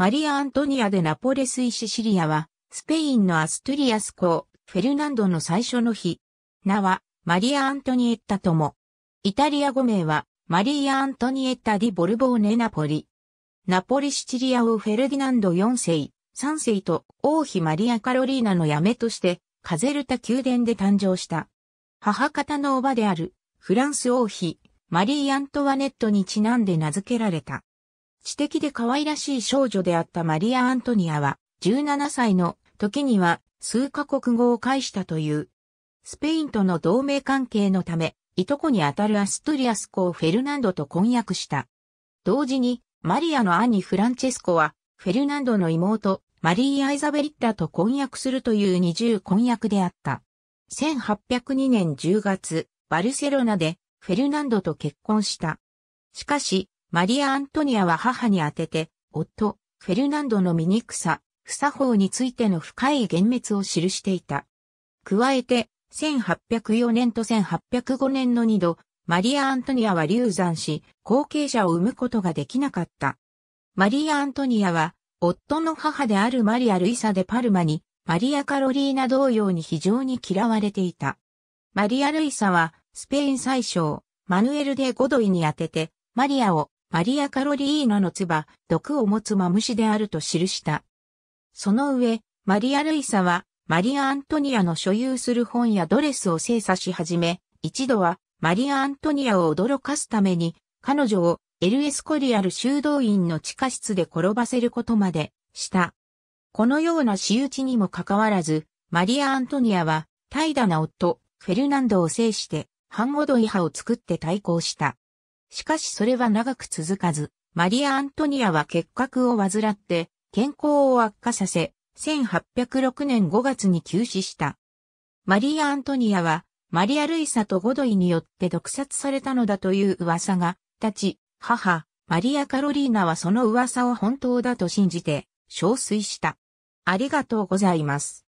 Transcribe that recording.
マリア・アントニア・でナポレスイ・シシリアは、スペインのアストゥリアス公、フェルナンドの最初の日。名は、マリア・アントニエッタとも。イタリア語名は、マリア・アントニエッタ・ディ・ボルボーネ・ナポリ。ナポリ・シチリアをフェルディナンド4世、3世と王妃マリア・カロリーナの嫁として、カゼルタ宮殿で誕生した。母方のおばである、フランス王妃、マリー・アントワネットにちなんで名付けられた。知的で可愛らしい少女であったマリア・アントニアは、17歳の時には数カ国語を介したという。スペインとの同盟関係のため、いとこにあたるアストリアス公フェルナンドと婚約した。同時に、マリアの兄フランチェスコは、フェルナンドの妹、マリー・アイザベリッタと婚約するという二重婚約であった。1802年10月、バルセロナでフェルナンドと結婚した。しかし、マリア・アントニアは母に宛てて、夫、フェルナンドの醜さ、不作法についての深い幻滅を記していた。加えて、1804年と1805年の2度、マリア・アントニアは流産し、後継者を生むことができなかった。マリア・アントニアは、夫の母であるマリア・ルイサ・でパルマに、マリア・カロリーナ同様に非常に嫌われていた。マリア・ルイサは、スペイン最小、マヌエル・デ・ゴドイに宛てて、マリアをマリア・カロリーナの唾、毒を持つマムシであると記した。その上、マリア・ルイサは、マリア・アントニアの所有する本やドレスを精査し始め、一度は、マリア・アントニアを驚かすために、彼女をエルエスコリアル修道院の地下室で転ばせることまで、した。このような仕打ちにもかかわらず、マリア・アントニアは、怠惰な夫、フェルナンドを制して、ハンゴドイ派を作って対抗した。しかしそれは長く続かず、マリア・アントニアは結核を患って、健康を悪化させ、1806年5月に急死した。マリア・アントニアは、マリア・ルイサとゴドイによって毒殺されたのだという噂が、立ち、母、マリア・カロリーナはその噂を本当だと信じて、憔悴した。ありがとうございます。